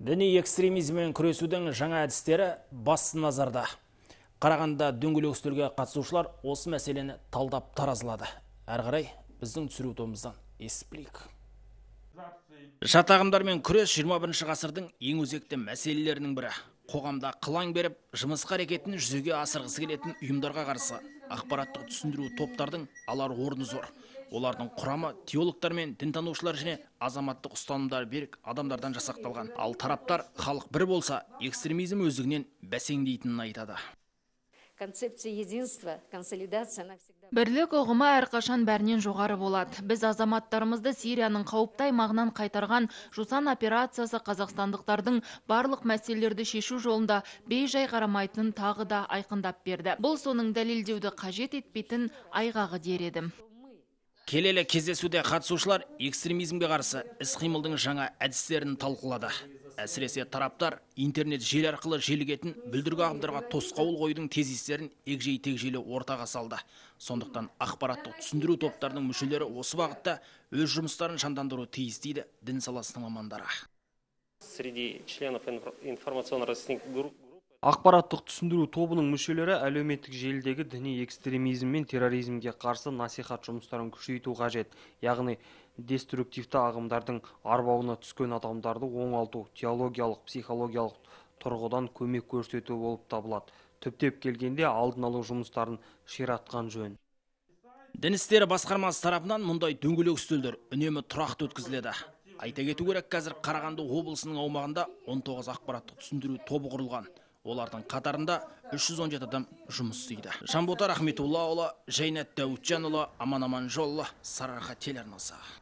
діни экстремизммен күресудің жаңа әдістері басты назарда қарағанда дөңгелек үстелге қатысушылар осы мәселені талдап таразылады әрі біздің түсіру тобымыздан естіп Жатағымдар мен күрес 21 ғасырдың ең өзекті мәселелерінің бірі қоғамда қылаң беріп жұмысқа рекетін жүзеге асырғысы келетін ұйымдарға қарсы ақпараттық түсіндіру топтардың алар орны зор олардың құрамы теологтар мен дінтанушылар және азаматтық ұстанымдары берік адамдардан жасақталған ал тараптар халық бір болса экстремизм өздігінен бәсеңдейтінін айтады концепция единства консолидация бірлік ұғымы әрқашан бәрінен жоғары болады біз азаматтарымызды сирияның қауіпті аймағынан қайтарған жусан операциясы қазақстандықтардың барлық мәселелерді шешу жолында жай қарамайтынын тағы да айқындап берді бұл соның дәлелдеуді қажет етпейтін айғағы дер едім келелі кездесуде қатысушылар экстремизмге қарсы іс қимылдың жаңа әдістерін талқылады әсіресе тараптар интернет желі арқылы желігетін бүлдіргі ағымдарға тосқауыл қоюдың тезистерін егжей тегжейлі ортаға салды сондықтан ақпараттық түсіндіру топтарының мүшелері осы бағытта өз жұмыстарын жандандыру тиіс дін саласының мамандары среди членов информационно ақпараттық түсіндіру тобының мүшелері әлеуметтік желідегі діни экстремизм мен терроризмге қарсы насихат жұмыстарын күшейту қажет яғни деструктивті ағымдардың арбауына түскен адамдарды оңалту теологиялық психологиялық тұрғыдан көмек көрсету болып табылады түптеп келгенде алдын алу жұмыстарын ширатқан жөн дін істері басқармасы тарапынан мұндай дөңгелек үстелдер үнемі тұрақты өткізіледі айта кету керек қазір қарағанды облысының аумағында 19 ақпараттық түсіндіру тобы құрылған олардың қатарында 317 адам жұмыс істейді жанбота рахметуллаұлы жайнат дәуітжанұлы аман аманжолұлы сарыарқа телеарнасы